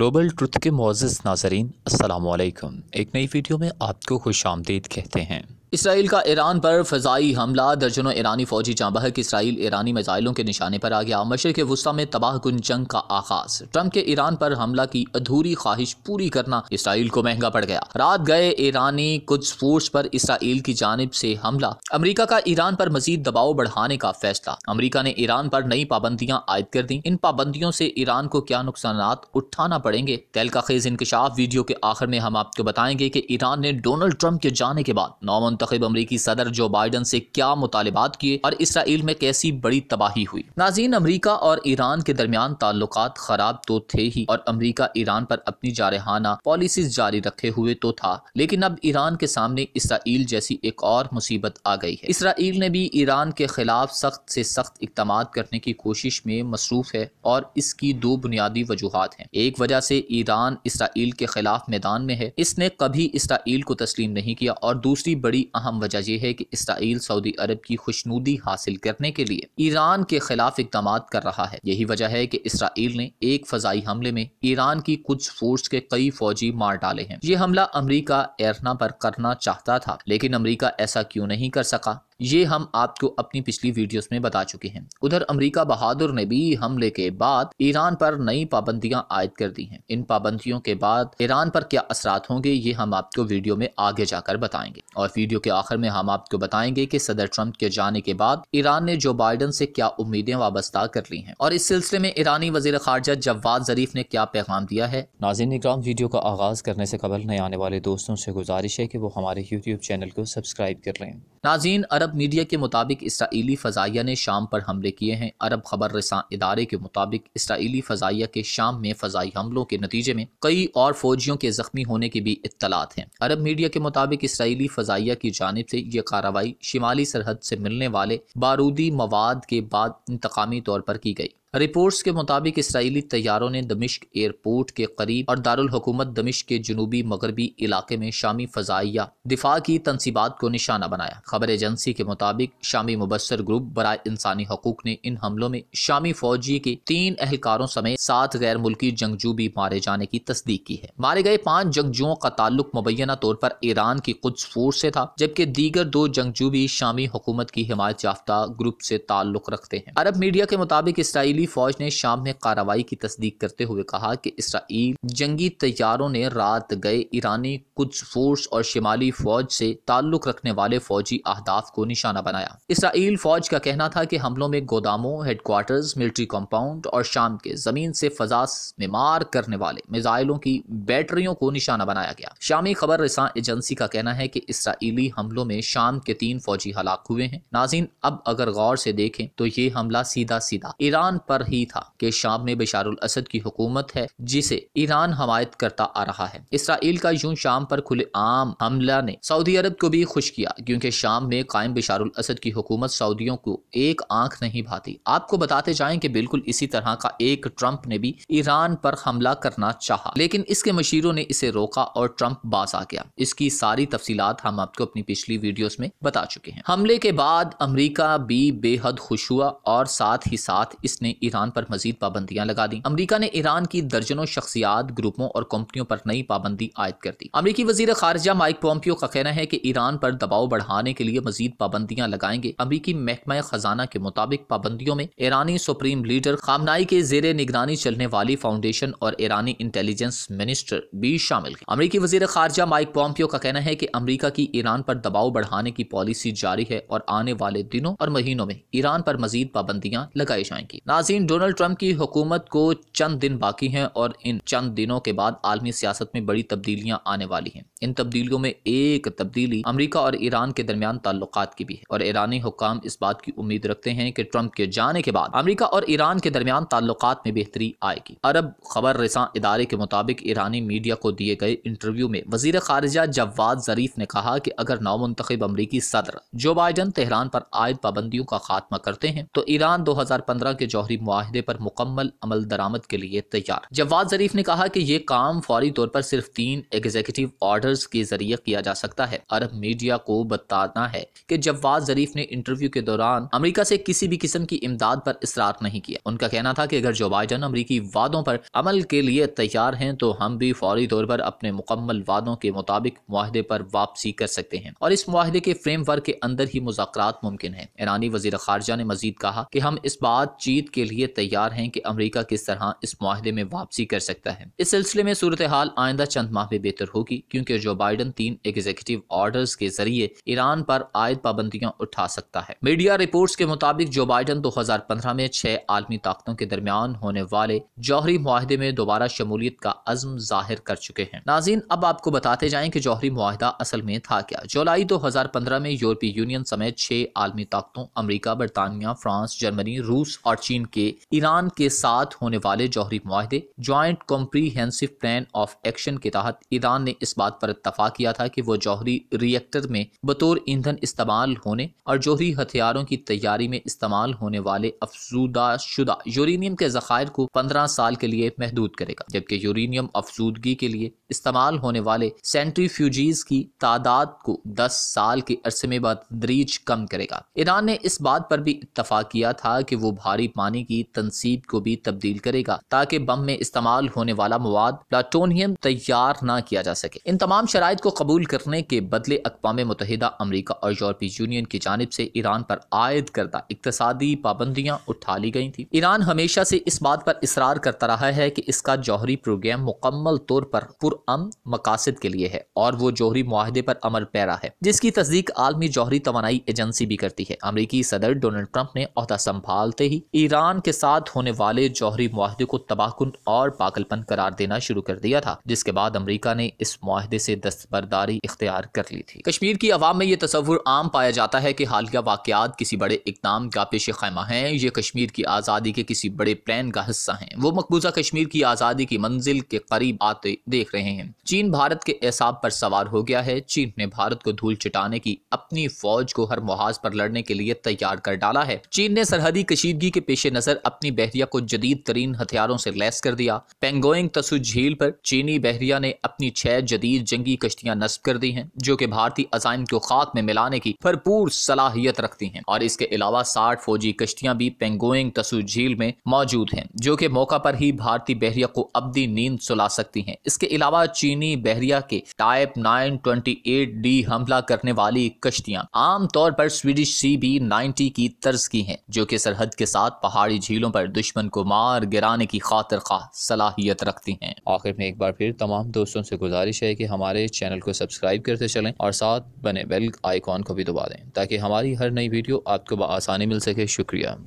global truth के Moz नाजरीन असलकम एक नई वीडियो में आपको खुश आमदीद कहते हैं इसराइल का ईरान पर फ़जाई हमला दर्जनों ईरानी फ़ौजी बहक इसराइल ईरानी मिज़ाइलों के निशाने पर आ गया मशर के वस्ता में तबाह गुन जंग का आगाज ट्रंप के ईरान पर हमला की अधूरी ख्वाहिश पूरी करना इसराइल को महंगा पड़ गया रात गए ईरानी कुछ फोर्स पर इसराइल की जानब से हमला अमरीका का ईरान पर मजीद दबाव बढ़ाने का फैसला अमरीका ने ईरान पर नई पाबंदियाँ आयद कर दी इन पाबंदियों से ईरान को क्या नुकसान उठाना पड़ेंगे तेल का खेज इंकशाफ वीडियो के आखिर में हम आपको बताएंगे की ईरान ने डोनल्ड ट्रंप के जाने के बाद नौ मुंतब अमरीकी सदर जो बाइडन से क्या मुतालबात किए और इसराइल में कैसी बड़ी तबाही हुई नाजीन अमरीका और ईरान के दरमियान ताल्लुक खराब तो थे ही और अमरीका ईरान पर अपनी जारहाना पॉलिसी जारी रखे हुए तो था लेकिन अब ईरान के सामने इसराइल जैसी एक और मुसीबत आ गई है इसराइल ने भी ईरान के खिलाफ सख्त से सख्त इकदाम करने की कोशिश में मसरूफ है और इसकी दो बुनियादी वजूहत हैं एक वजह से ईरान इसराइल के खिलाफ मैदान में है इसने कभी इसराइल को तस्लीम नहीं किया और दूसरी बड़ी अहम वजह यह है कि इसराइल सऊदी अरब की खुशनूदी हासिल करने के लिए ईरान के खिलाफ इकदाम कर रहा है यही वजह है कि इसराइल ने एक फजाई हमले में ईरान की कुछ फोर्स के कई फौजी मार डाले हैं ये हमला अमरीका एरना पर करना चाहता था लेकिन अमरीका ऐसा क्यों नहीं कर सका ये हम आपको अपनी पिछली वीडियोस में बता चुके हैं उधर अमरीका बहादुर ने भी हमले के बाद ईरान पर नई पाबंदियां आयद कर दी हैं इन पाबंदियों के बाद ईरान पर क्या असरात होंगे ये हम आपको वीडियो में आगे जाकर बताएंगे और वीडियो के आखिर में हम आपको बताएंगे की सदर ट्रंप के जाने के बाद ईरान ने जो बाइडन से क्या उम्मीदें वाबस्ता कर ली है और इस सिलसिले में ईरानी वजीर खारजा जवाद जरीफ ने क्या पैगाम दिया है नाजिन इक्राम वीडियो का आगाज करने से कबल नए आने वाले दोस्तों से गुजारिश है की वो हमारे यूट्यूब चैनल को सब्सक्राइब कर लें नाजीन अरब अरब मीडिया के मुताबिक इसराइली फ़जाइया ने शाम पर हमले किए हैं अरब खबर रसा इदारे के मुताबिक इसराइली फ़जाइया के शाम में फ़जाई हमलों के नतीजे में कई और फौजियों के ज़ख्मी होने की भी इतलात हैं अरब मीडिया के मुताबिक इसराइली फ़जाइया की जानब से यह कार्रवाई शिमाली सरहद से मिलने वाले बारूदी मवाद के बाद इंतकामी तौर पर की गई रिपोर्ट्स के मुताबिक इसराइली तैयारों ने दमिश्क एयरपोर्ट के करीब और दारुल हुकूमत दमिश्क के जनूबी मगरबी इलाके में शामी फजाइया दिफा की तनसीबात को निशाना बनाया खबर एजेंसी के मुताबिक शामी मुबसर ग्रुप बरए इंसानी हकूक ने इन हमलों में शामी फौजी के तीन अहलकारों समेत सात गैर मुल्की जंगजू भी मारे जाने की तस्दीक की है मारे गए पाँच जंगजुओं का ताल्लुक मुबैना तौर पर ईरान की कुछ फोर्स से था जबकि दीगर दो जंगजू भी शामी हुकूमत की हिमायत याफ्ता ग्रुप से ताल्लुक रखते हैं अरब मीडिया के मुताबिक इसराइली इसराइली फौज ने शाम में कार्रवाई की तस्दीक करते हुए कहा कि इसराइल जंगी तैयारों ने रात गए ईरानी कुछ फोर्स और शिमाली फौज से ताल्लुक रखने वाले फौजी अहदाफ को निशाना बनाया इसराइल फौज का कहना था कि हमलों में गोदामों हेडक्वार्टर्स मिलिट्री कंपाउंड और शाम के जमीन से फजा में मार करने वाले मिजाइलों की बैटरियों को निशाना बनाया गया शामी खबर रिसा एजेंसी का कहना है कि इसराइली हमलों में शाम के तीन फौजी हलाक हुए हैं नाजिन अब अगर गौर से देखें तो ये हमला सीधा सीधा ईरान पर ही था कि शाम में बशारुल असद की हुकूमत है जिसे ईरान हमायत करता आ रहा है इसराइल का यूं शाम पर आम हमला ने सऊदी अरब को भी खुश किया क्योंकि शाम में कायम बशारुल असद की हुकूमत सऊदियों को एक आंख नहीं भाती आपको बताते जाए कि बिल्कुल इसी तरह का एक ट्रंप ने भी ईरान पर हमला करना चाह लेकिन इसके मशीरों ने इसे रोका और ट्रंप बास आ गया इसकी सारी तफसीलात हम आपको अपनी पिछली वीडियो में बता चुके हैं हमले के बाद अमरीका भी बेहद खुश हुआ और साथ ही साथ इसने ईरान पर मजीद पाबंदियां लगा दी अमरीका ने ईरान की दर्जनों शख्सियात ग्रुपों और कंपनियों पर नई पाबंदी आयद कर दी अमरीकी वजीर खारजा माइक पोम्पियो का कहना है की ईरान पर दबाव बढ़ाने के लिए मजीद पाबंदियां लगाएंगे अमरीकी महकमा खजाना के मुताबिक पाबंदियों में ईरानी सुप्रीम लीडर खामनाई के जेर निगरानी चलने वाली फाउंडेशन और ईरानी इंटेलिजेंस मिनिस्टर भी शामिल अमरीकी वजीर खारजा माइक पोम्पियो का कहना है की अमरीका की ईरान पर दबाव बढ़ाने की पॉलिसी जारी है और आने वाले दिनों और महीनों में ईरान पर मजीद पाबंदियां लगाई जाएंगी नाजी नाजीन डोनाल्ड ट्रंप की हुकूमत को चंद दिन बाकी हैं और इन चंद दिनों के बाद आलमी सियासत में बड़ी तब्दीलियां आने वाली हैं इन तब्दीलियों में एक तब्दीली अमरीका और ईरान के दरमियान ताल्लुक की भी है और ईरानी हुकाम इस बात की उम्मीद रखते हैं कि ट्रंप के जाने के बाद अमरीका और ईरान के दरमियान ताल्लुक में बेहतरी आएगी अरब खबर रसा इदारे के मुताबिक ईरानी मीडिया को दिए गए इंटरव्यू में वजीर खारजा जवाद जरीफ ने कहा कि अगर मुंतब अमरीकी सदर जो बाइडन तेहरान पर आयद पाबंदियों का खात्मा करते हैं तो ईरान दो हजार पंद्रह के जौहरी माहदे पर मुकम्मल अमल दरामद के लिए तैयार जवाद जरीफ ने कहा कि ये काम फौरी तौर पर सिर्फ तीन एग्जीक्यूटिव ऑर्डर्स के जरिए किया जा सकता है अरब मीडिया को बताना है कि जवाद जरीफ ने इंटरव्यू के दौरान अमरीका से किसी भी किस्म की इमदाद पर इसरार नहीं किया उनका कहना था कि अगर जो बाइडन अमरीकी वादों पर अमल के लिए तैयार हैं तो हम भी फौरी तौर पर अपने मुकम्मल वादों के मुताबिक माहदे पर वापसी कर सकते हैं और इस माहदे के फ्रेम वर्क के अंदर ही मुजाक मुमकिन है ईरानी वजी खारजा ने मजीद कहा कि हम इस बातचीत के के लिए तैयार हैं कि अमरीका किस तरह इस माहदे में वापसी कर सकता है इस सिलसिले में सूरत हाल आइंदा चंद माह में बेहतर होगी क्योंकि जो बाइडन तीन एग्जीक्यूटिव ऑर्डर के जरिए ईरान पर आयद पाबंदियां उठा सकता है मीडिया रिपोर्ट के मुताबिक जो बाइडन दो हजार पंद्रह में छह आलमी ताकतों के दरमियान होने वाले जौहरी माहदे में दोबारा शमूलियत का अजम जाहिर कर चुके हैं नाजीन अब आपको बताते जाए की जौहरी माहिदा असल में था क्या जुलाई दो हजार पंद्रह में यूरोपीय यूनियन समेत छह आलमी ताकतों अमरीका बरतानिया फ्रांस जर्मनी रूस और चीन के ईरान के साथ होने वाले जौहरी माहदे joint comprehensive plan of action के तहत ईरान ने इस बात पर इतफाक किया था कि वो जौहरी रिएक्टर में बतौर ईंधन इस्तेमाल होने और जौहरी हथियारों की तैयारी में इस्तेमाल होने वाले अफसूदा शुदा यूरेनियम के जखायर को पंद्रह साल के लिए महदूद करेगा जबकि यूरनियम अफजूदगी के लिए इस्तेमाल होने वाले सेंट्रीफ्यूजीज की तादाद को दस साल के अरसे में बदरीज कम करेगा ईरान ने इस बात पर भी इतफाक किया था कि वो भारी पानी पानी की तनसीब को भी तब्दील करेगा ताकि बम में इस्तेमाल होने वाला मवाद प्लाटोनियम तैयार न किया जा सके इन तमाम शराइ को कबूल करने के बदले अकवाम मुतहदा अमरीका और यूरोपीय यूनियन की जानब से ईरान पर आयद करदा इकतदी पाबंदियाँ उठा ली गई थी ईरान हमेशा से इस बात पर इसरार करता रहा है कि इसका जौहरी प्रोग्राम मुकम्मल तौर पर पुरम मकासद के लिए है और वो जौहरी माहदे पर अमल पैरा है जिसकी तस्दीक आलमी जौहरी तोानाई एजेंसी भी करती है अमरीकी सदर डोनाल्ड ट्रंप ने अहदा संभालते ही ईरान ईरान के साथ होने वाले जौहरी माहदे को तबाहकुन और पागलपन करार देना शुरू कर दिया था जिसके बाद अमरीका ने इस माहदे से दस्तबरदारी इख्तियार कर ली थी कश्मीर की आवाम में ये तस्वुर आम पाया जाता है कि हालिया वाकत किसी बड़े इकदाम का पेश खैमा है ये कश्मीर की आज़ादी के किसी बड़े प्लान का हिस्सा है वो मकबूजा कश्मीर की आज़ादी की मंजिल के करीब आते देख रहे हैं चीन भारत के एसाब पर सवार हो गया है चीन ने भारत को धूल चटाने की अपनी फौज को हर मुहाज पर लड़ने के लिए तैयार कर डाला है चीन ने सरहदी कशीदगी के पेश नजर नजर अपनी बहरिया को जदीद तरीन हथियारों से लैस कर दिया पेंगोइंग तसु झील पर चीनी बहरिया ने अपनी छह जदीद जंगी कश्तियां नस्ब कर दी हैं जो कि भारतीय अजाइम को खाक में मिलाने की भरपूर सलाहियत रखती हैं और इसके अलावा साठ फौजी कश्तियां भी पेंगोइंग तसु झील में मौजूद हैं जो कि मौका पर ही भारतीय बहरिया को भी नींद सुला सकती हैं इसके अलावा चीनी बहरिया के type nine twenty eight D हमला करने वाली कश्तियां आमतौर पर स्वीडिश सी बी की तर्ज की हैं जो कि सरहद के साथ पहाड़ी पहाड़ी झीलों पर दुश्मन को मार गिराने की खातर खा सलाहियत रखती हैं आखिर में एक बार फिर तमाम दोस्तों से गुजारिश है कि हमारे चैनल को सब्सक्राइब करते चलें और साथ बने बेल आइकॉन को भी दबा दें ताकि हमारी हर नई वीडियो आपको आसानी मिल सके शुक्रिया